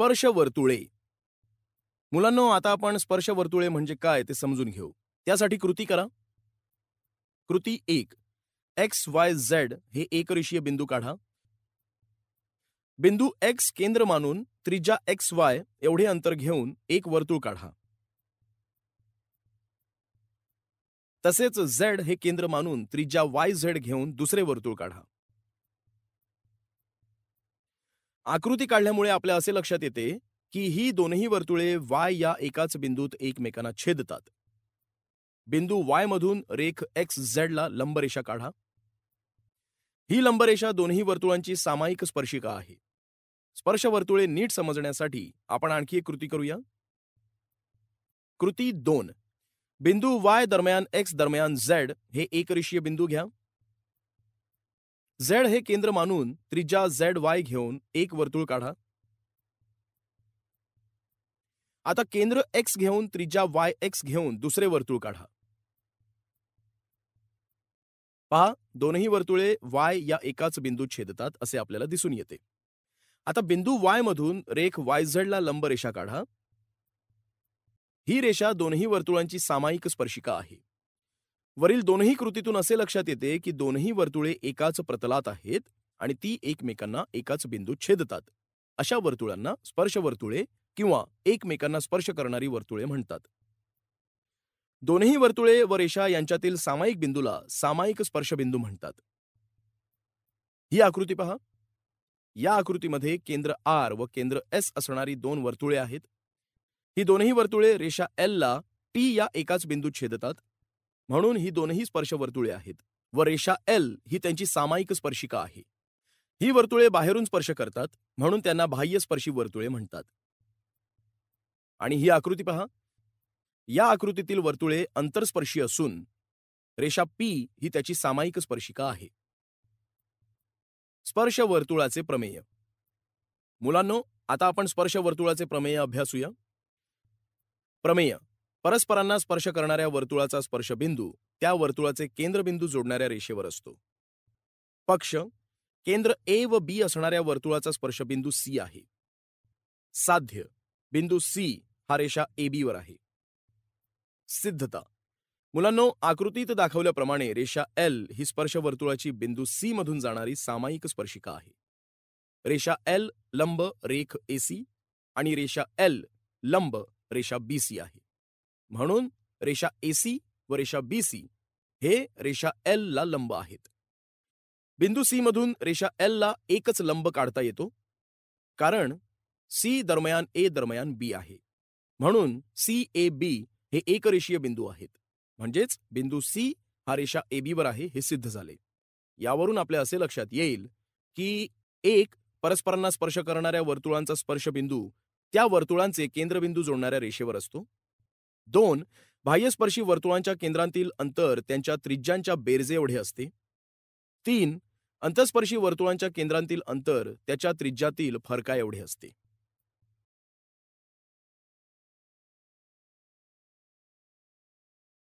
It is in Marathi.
स्पर्श वर्तुळे मुलांना आता आपण स्पर्श वर्तुळे म्हणजे काय ते समजून घेऊ त्यासाठी कृती करा कृती एक एक्स वाय झेड हे एकरेषीय बिंदू काढा बिंदू एक्स केंद्र मानून त्रिज्या एक्स वाय एवढे अंतर घेऊन एक वर्तुळ काढा तसेच झेड हे केंद्र मानून त्रिज्या वाय झेड घेऊन दुसरे वर्तुळ काढा आकृती काढल्यामुळे आपल्या असे लक्षात येते की ही दोन्ही वर्तुळे वाय या एकाच बिंदूत एकमेकांना छेदतात बिंदू वाय मधून रेख एक्स झेडला लंबरेषा काढा ही लंबरेषा दोन्ही वर्तुळांची सामायिक स्पर्शिका आहे स्पर्श वर्तुळे नीट समजण्यासाठी आपण आणखी एक कृती करूया कृती दोन बिंदू वाय दरम्यान एक्स दरम्यान झेड हे एकरेषीय बिंदू घ्या झेड हे केंद्र मानून त्रिज्या झेड वाय घेऊन एक वर्तुळ काढा आता केंद्र एक्स घेऊन त्रिज्या वाय एक्स घेऊन दुसरे वर्तुळ काढा पहा दोनही वर्तुळे वाय या एकाच बिंदू छेदतात असे आपल्याला दिसून येते आता बिंदू वाय मधून रेख वाय ला लंब रेषा काढा ही रेषा दोन्ही वर्तुळांची सामायिक स्पर्शिका आहे वरील दोनही कृतीतून असे लक्षात येते की दोनही वर्तुळे एकाच प्रतलात आहेत आणि ती एकमेकांना एकाच बिंदू छेदतात अशा वर्तुळांना स्पर्श वर्तुळे किंवा एकमेकांना स्पर्श करणारी वर्तुळे म्हणतात दोनही वर्तुळे व रेषा यांच्यातील सामायिक बिंदूला सामायिक स्पर्श बिंदू म्हणतात ही आकृती पहा या आकृतीमध्ये केंद्र आर व केंद्र एस असणारी दोन वर्तुळे आहेत ही दोनही वर्तुळे रेषा एल ला टी या एकाच बिंदू छेदतात म्हणून ही दोनही स्पर्श वर्तुळे आहेत व रेषा एल ही त्यांची सामायिक स्पर्शिका आहे ही वर्तुळे बाहेरून स्पर्श करतात म्हणून त्यांना बाह्य स्पर्शी वर्तुळे म्हणतात आणि ही आकृती पहा या आकृतीतील वर्तुळे अंतरस्पर्शी असून रेषा पी ही त्याची सामायिक स्पर्शिका आहे स्पर्श वर्तुळाचे प्रमेय मुलांनो आता आपण स्पर्श वर्तुळाचे प्रमेय अभ्यासूया प्रमेय परस्परांना स्पर्श करणाऱ्या वर्तुळाचा स्पर्शबिंदू त्या वर्तुळाचे केंद्रबिंदू जोडणाऱ्या रेषेवर असतो पक्ष केंद्र ए व बी असणाऱ्या वर्तुळाचा स्पर्शबिंदू सी आहे साध्य बिंदू सी हा रेषा ए बी वर आहे सिद्धता मुलांनो आकृतीत दाखवल्याप्रमाणे रेषा एल ही स्पर्श वर्तुळाची बिंदू सी मधून जाणारी सामायिक स्पर्शिका आहे रेषा एल लंब रेख एसी आणि रेषा एल लंब रेषा बी सी आहे म्हणून रेषा ए सी व रेषा बी सी हे रेषा एल ला लंब आहेत बिंदू सी मधून रेषा एल ला एकच लंब काढता येतो कारण सी दरम्यान ए दरम्यान बी आहे म्हणून सी ए बी हे एकरेषीय बिंदू आहेत म्हणजेच बिंदू सी हा रेषा ए बी वर आहे हे सिद्ध झाले यावरून आपल्या असे लक्षात येईल की एक परस्परांना स्पर्श करणाऱ्या वर्तुळांचा स्पर्श बिंदू त्या वर्तुळांचे केंद्रबिंदू जोडणाऱ्या रेषेवर असतो दोन बाह्यस्पर्शी वर्तुळांच्या केंद्रांतील अंतर त्यांच्या त्रिज्यांच्या बेरजे एवढे असते तीन अंतस्पर्शी वर्तुळांच्या केंद्रांतील अंतर त्याच्या त्रिज्यातील फरका एवढे असते